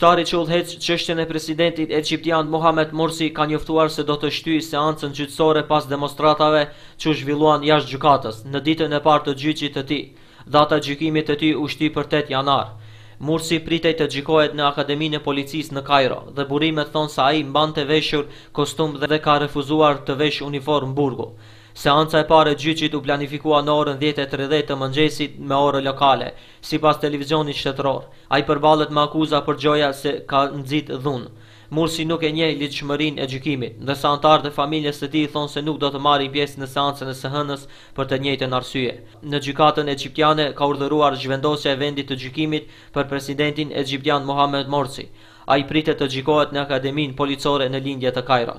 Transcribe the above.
Qytetari që udhëhet çështjen e presidentit egjiptian Mohamed Morsi ka njoftuar se do të shtyjë seancën gjyqësore pas demonstratave që u zhvilluan jashtë gjykatës në ditën e parë të gjyqit të tij. Data gjykimit të tij u shty për 8 janar. Morsi pritej të gjikohet në Akademinë e Policisë në Kairo dhe burimet thon se ai mbante veshur kostum dhe ka refuzuar të veshë uniformë burgu. Seanca e pare gjyqit u planifikua në orën 10.30 të mëngjesit me orë lokale, si pas televizionit shtetror. A i përbalet më akuza për gjoja se ka nëzit dhunë. Mursi nuk e nje litë e gjykimit, dhe sa antarë të familjes të ti thonë se nuk do të marri pjesë në seancën e së hënës për të njëjtë në arsye. Në gjykatën e gjyptiane ka urdhëruar zhvendosja e vendit të gjykimit për presidentin e gjyptian Mohamed Morsi. A i pritet të gjykojt në akademin policore në lindje të kajrash.